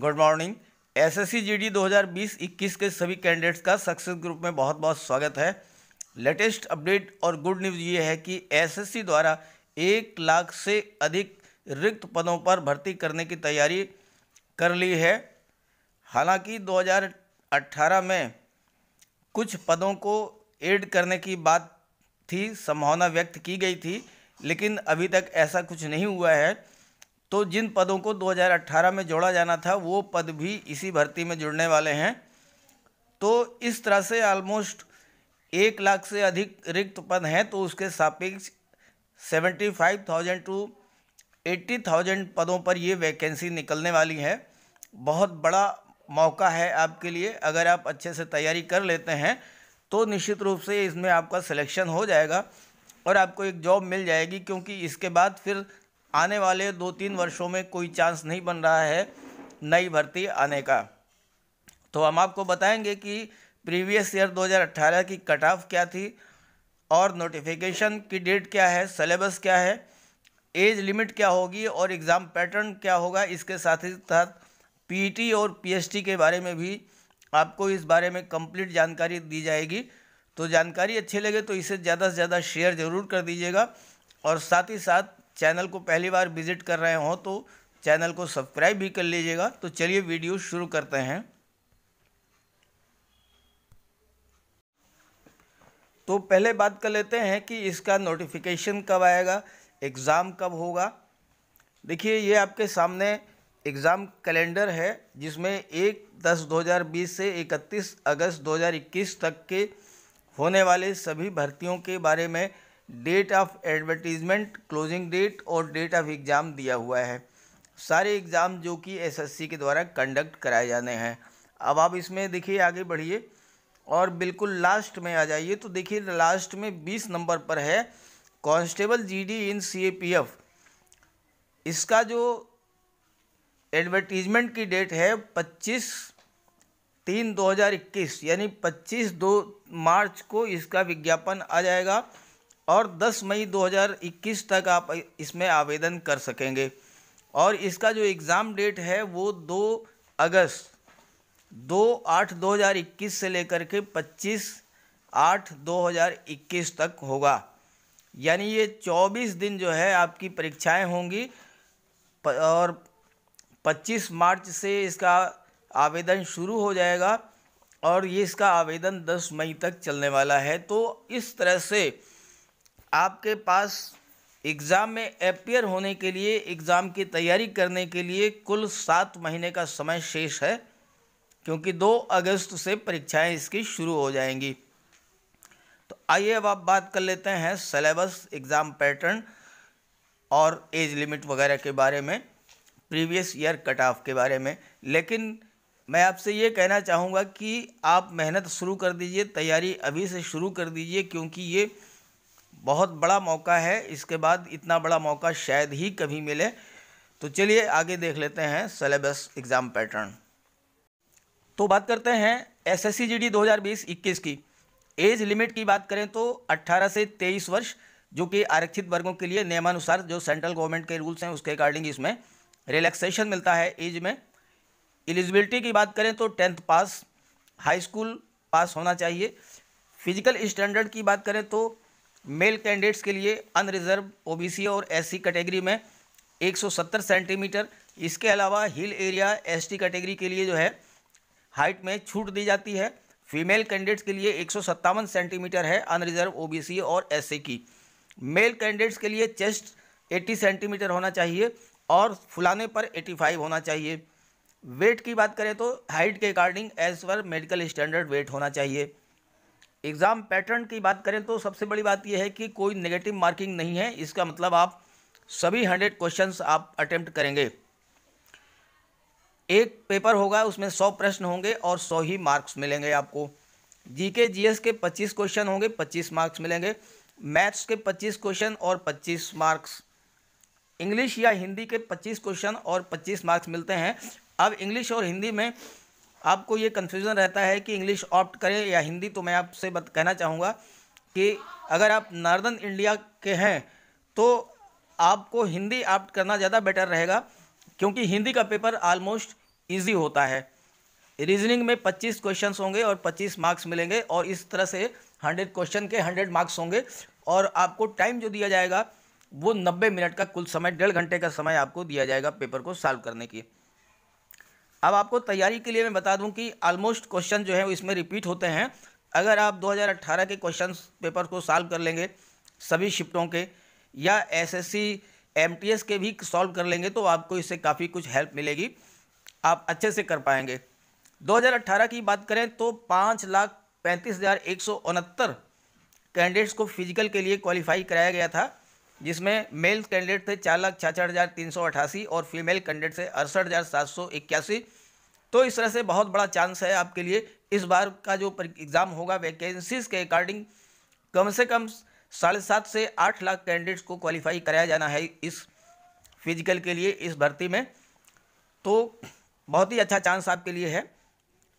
good morning S S C G D दो हज़ार बीस इक्कीस के सभी कैंडिडेट्स का सक्सेस ग्रुप में बहुत बहुत स्वागत है लेटेस्ट अपडेट और गुड न्यूज़ ये है कि एस एस सी द्वारा एक लाख से अधिक रिक्त पदों पर भर्ती करने की तैयारी कर ली है हालांकि 2018 में कुछ पदों को एड करने की बात थी संभावना व्यक्त की गई थी लेकिन अभी तक ऐसा कुछ नहीं हुआ है तो जिन पदों को 2018 में जोड़ा जाना था वो पद भी इसी भर्ती में जुड़ने वाले हैं तो इस तरह से ऑलमोस्ट एक लाख से अधिक रिक्त पद हैं तो उसके सापेक्ष seventy five thousand to eighty thousand पदों पर ये वैकेंसी निकलने वाली है बहुत बड़ा मौका है आपके लिए अगर आप अच्छे से तैयारी कर लेते हैं तो निश्चित रूप से इसमें आपका सिलेक्शन हो जाएगा और आपको एक जॉब मिल जाएगी क्योंकि इसके बाद फिर आने वाले दो तीन वर्षों में कोई चांस नहीं बन रहा है नई भर्ती आने का तो हम आपको बताएंगे कि प्रीवियस ईयर 2018 की कट ऑफ क्या थी और नोटिफिकेशन की डेट क्या है सिलेबस क्या है एज लिमिट क्या होगी और एग्ज़ाम पैटर्न क्या होगा इसके साथ ही साथ पीटी और पीएचटी के बारे में भी आपको इस बारे में कंप्लीट जानकारी दी जाएगी तो जानकारी अच्छी लगे तो इसे ज़्यादा से ज़्यादा शेयर ज़रूर कर दीजिएगा और साथ ही साथ चैनल को पहली बार विजिट कर रहे हों तो चैनल को सब्सक्राइब भी कर लीजिएगा तो चलिए वीडियो शुरू करते हैं तो पहले बात कर लेते हैं कि इसका नोटिफिकेशन कब आएगा एग्ज़ाम कब होगा देखिए ये आपके सामने एग्ज़ाम कैलेंडर है जिसमें एक दस 2020 से इकतीस अगस्त 2021 तक के होने वाले सभी भर्तियों के बारे में date of advertisement closing date और डेट ऑफ एग्ज़ाम दिया हुआ है सारे एग्ज़ाम जो कि एसएससी के द्वारा कंडक्ट कराए जाने हैं अब आप इसमें देखिए आगे बढ़िए और बिल्कुल लास्ट में आ जाइए तो देखिए लास्ट में बीस नंबर पर है कांस्टेबल जीडी इन सीएपीएफ इसका जो एडवर्टीज़मेंट की डेट है पच्चीस तीन 2021 यानी 25 दो मार्च को इसका विज्ञापन आ जाएगा और 10 मई 2021 तक आप इसमें आवेदन कर सकेंगे और इसका जो एग्ज़ाम डेट है वो 2 अगस्त दो आठ 2021 से लेकर के 25 आठ 2021 तक होगा यानी ये 24 दिन जो है आपकी परीक्षाएं होंगी और 25 मार्च से इसका आवेदन शुरू हो जाएगा और ये इसका आवेदन 10 मई तक चलने वाला है तो इस तरह से आपके पास एग्ज़ाम में अपियर होने के लिए एग्ज़ाम की तैयारी करने के लिए कुल सात महीने का समय शेष है क्योंकि दो अगस्त से परीक्षाएं इसकी शुरू हो जाएंगी तो आइए अब आप बात कर लेते हैं सिलेबस एग्ज़ाम पैटर्न और एज लिमिट वगैरह के बारे में प्रीवियस ईयर कट ऑफ के बारे में लेकिन मैं आपसे ये कहना चाहूँगा कि आप मेहनत शुरू कर दीजिए तैयारी अभी से शुरू कर दीजिए क्योंकि ये बहुत बड़ा मौका है इसके बाद इतना बड़ा मौका शायद ही कभी मिले तो चलिए आगे देख लेते हैं सिलेबस एग्ज़ाम पैटर्न तो बात करते हैं S S C G D दो हज़ार बीस इक्कीस की एज लिमिट की बात करें तो 18 से 23 वर्ष जो कि आरक्षित वर्गों के लिए नियमानुसार जो सेंट्रल गवर्नमेंट के रूल्स हैं उसके अकॉर्डिंग इसमें रिलैक्सेशन मिलता है एज में एलिजिबिलिटी की बात करें तो tenth pass high school pass होना चाहिए फिजिकल स्टैंडर्ड की बात करें तो मेल कैंडिडेट्स के लिए अनरिजर्व ओबीसी और एससी कैटेगरी में 170 सेंटीमीटर इसके अलावा हिल एरिया एसटी कैटेगरी के लिए जो है हाइट में छूट दी जाती है फीमेल कैंडिडेट्स के लिए एक सेंटीमीटर है अनरिजर्व ओ और एस की मेल कैंडिडेट्स के लिए चेस्ट 80 सेंटीमीटर होना चाहिए और फुलाने पर 85 होना चाहिए वेट की बात करें तो हाइट के अकॉर्डिंग एज पर मेडिकल स्टैंडर्ड वेट होना चाहिए एग्ज़ाम पैटर्न की बात करें तो सबसे बड़ी बात यह है कि कोई नेगेटिव मार्किंग नहीं है इसका मतलब आप सभी हंड्रेड क्वेश्चन आप अटैम्प्ट करेंगे एक पेपर होगा उसमें सौ प्रश्न होंगे और सौ ही मार्क्स मिलेंगे आपको जी के जी एस के पच्चीस क्वेश्चन होंगे पच्चीस मार्क्स मिलेंगे मैथ्स के पच्चीस क्वेश्चन और पच्चीस मार्क्स इंग्लिश या हिंदी के पच्चीस क्वेश्चन और पच्चीस मार्क्स मिलते हैं अब इंग्लिश और हिंदी में आपको ये कन्फ्यूज़न रहता है कि इंग्लिश ऑप्ट करें या हिंदी तो मैं आपसे बत कहना चाहूँगा कि अगर आप नॉर्दर्न इंडिया के हैं तो आपको हिंदी ऑप्ट करना ज़्यादा बेटर रहेगा क्योंकि हिंदी का पेपर आलमोस्ट ईजी होता है रीजनिंग में 25 क्वेश्चन होंगे और 25 मार्क्स मिलेंगे और इस तरह से 100 क्वेश्चन के 100 मार्क्स होंगे और आपको टाइम जो दिया जाएगा वो 90 मिनट का कुल समय डेढ़ घंटे का समय आपको दिया जाएगा पेपर को सॉल्व करने की अब आपको तैयारी के लिए मैं बता दूं कि ऑलमोस्ट क्वेश्चन जो है इसमें रिपीट होते हैं अगर आप 2018 के क्वेश्चन पेपर को सॉल्व कर लेंगे सभी शिफ्टों के या एसएससी एमटीएस के भी सॉल्व कर लेंगे तो आपको इससे काफ़ी कुछ हेल्प मिलेगी आप अच्छे से कर पाएंगे 2018 की बात करें तो पाँच लाख पैंतीस हज़ार एक सौ उनहत्तर कैंडिडेट्स को फिजिकल के लिए क्वालिफाई कराया गया था जिसमें मेल कैंडिडेट थे चार लाख छाछठ हज़ार तीन सौ अठासी और फीमेल कैंडिडेट थे अड़सठ हज़ार सात सौ इक्यासी तो इस तरह से बहुत बड़ा चांस है आपके लिए इस बार का जो एग्ज़ाम होगा वैकेंसीज़ के अकॉर्डिंग कम से कम साढ़े सात से आठ लाख कैंडिडेट्स को क्वालिफाई कराया जाना है इस फिजिकल के लिए इस भर्ती में तो बहुत ही अच्छा चांस आपके लिए है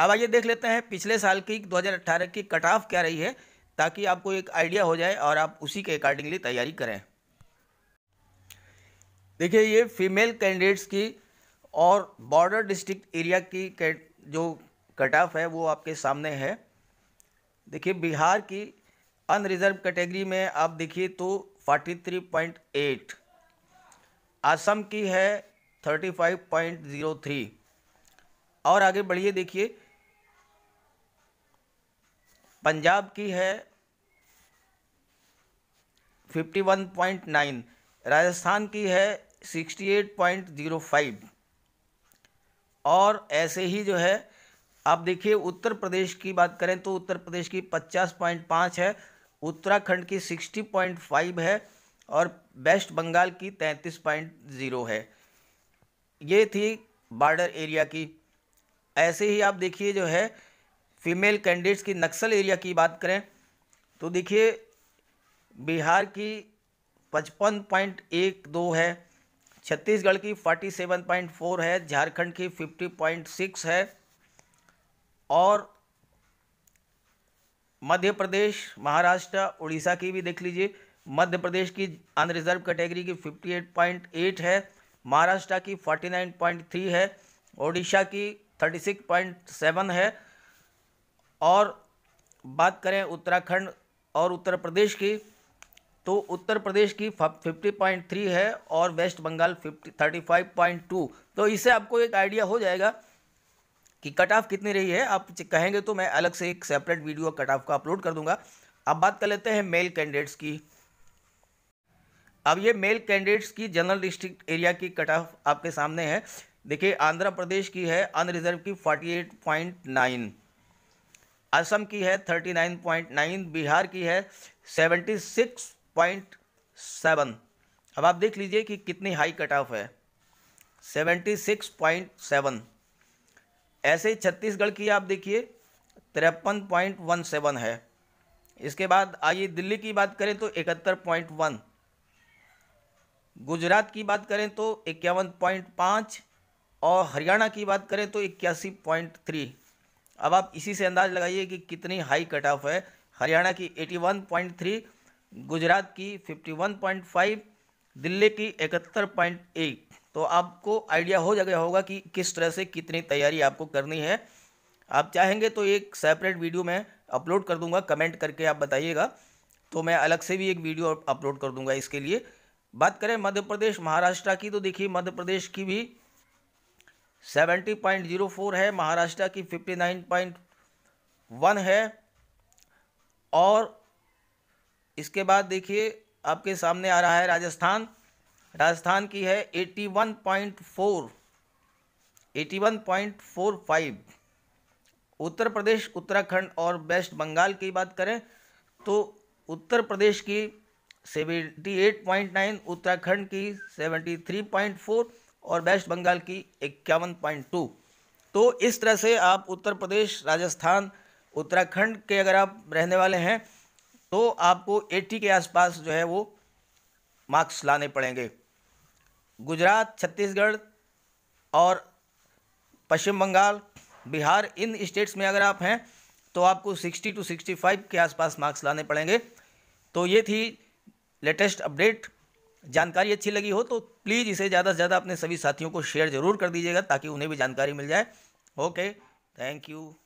अब आइए देख लेते हैं पिछले साल की 2018 की कट ऑफ क्या रही है ताकि आपको एक आइडिया हो जाए और आप उसी के अकॉर्डिंगली तैयारी करें देखिए ये फीमेल कैंडिडेट्स की और बॉर्डर डिस्ट्रिक्ट एरिया की जो कट ऑफ है वो आपके सामने है देखिए बिहार की अनरिजर्व कैटेगरी में आप देखिए तो 43.8 असम की है 35.03 और आगे बढ़िए देखिए पंजाब की है 51.9 राजस्थान की है 68.05 और ऐसे ही जो है आप देखिए उत्तर प्रदेश की बात करें तो उत्तर प्रदेश की 50.5 है उत्तराखंड की 60.5 है और वेस्ट बंगाल की 33.0 है ये थी बॉर्डर एरिया की ऐसे ही आप देखिए जो है फीमेल कैंडिडेट्स की नक्सल एरिया की बात करें तो देखिए बिहार की पचपन पॉइंट एक दो है छत्तीसगढ़ की 47.4 है झारखंड की 50.6 है और मध्य प्रदेश महाराष्ट्र उड़ीसा की भी देख लीजिए मध्य प्रदेश की अनरिजर्व कैटेगरी की 58.8 है महाराष्ट्र की 49.3 है ओडिशा की 36.7 है और बात करें उत्तराखंड और उत्तर प्रदेश की तो उत्तर प्रदेश की 50.3 है और वेस्ट बंगाल 50 35.2 तो इससे आपको एक आइडिया हो जाएगा कि कट ऑफ कितनी रही है आप कहेंगे तो मैं अलग से एक सेपरेट वीडियो कट ऑफ का अपलोड कर दूंगा अब बात कर लेते हैं मेल कैंडिडेट्स की अब ये मेल कैंडिडेट्स की जनरल डिस्ट्रिक्ट एरिया की कट ऑफ आपके सामने है देखिए आंध्र प्रदेश की है अनरिजर्व की 48.9 असम की है 39.9 बिहार की है सिक्स पॉइंट सेवन अब आप देख लीजिए कि कितनी हाई कट ऑफ है सेवेंटी सिक्स पॉइंट सेवन ऐसे ही छत्तीसगढ़ की आप देखिए तिरपन पॉइंट वन सेवन है इसके बाद आइए दिल्ली की बात करें तो इकहत्तर पॉइंट वन गुजरात की बात करें तो इक्यावन पॉइंट पाँच और हरियाणा की बात करें तो इक्यासी पॉइंट थ्री अब आप इसी से अंदाज़ लगाइए कि कितनी हाई कट ऑफ है हरियाणा की eighty one point three Gujarat की 51.5 दिल्ली की 71.1 तो आपको आइडिया हो जाएगा होगा कि किस तरह से कितनी तैयारी आपको करनी है आप चाहेंगे तो एक सेपरेट वीडियो मैं अपलोड कर दूंगा कमेंट करके आप बताइएगा तो मैं अलग से भी एक वीडियो अपलोड कर दूंगा इसके लिए बात करें मध्य प्रदेश महाराष्ट्र की तो देखिए मध्य प्रदेश की भी 70.04 है महाराष्ट्र की 59.1 है और इसके बाद देखिए आपके सामने आ रहा है राजस्थान राजस्थान की है eighty one point four eighty one point four five Uttar Pradesh Uttarakhand और वेस्ट बंगाल की बात करें तो उत्तर प्रदेश की seventy eight point nine Uttarakhand की सेवेंटी थ्री पॉइंट फोर और वेस्ट बंगाल की इक्यावन पॉइंट टू तो इस तरह से आप उत्तर प्रदेश राजस्थान उत्तराखंड के अगर आप रहने वाले हैं तो आपको 80 के आसपास जो है वो मार्क्स लाने पड़ेंगे गुजरात छत्तीसगढ़ और पश्चिम बंगाल बिहार इन स्टेट्स में अगर आप हैं तो आपको 60 टू 65 के आसपास मार्क्स लाने पड़ेंगे तो ये थी लेटेस्ट अपडेट जानकारी अच्छी लगी हो तो प्लीज़ इसे ज़्यादा से ज़्यादा अपने सभी साथियों को शेयर ज़रूर कर दीजिएगा ताकि उन्हें भी जानकारी मिल जाए ओके थैंक यू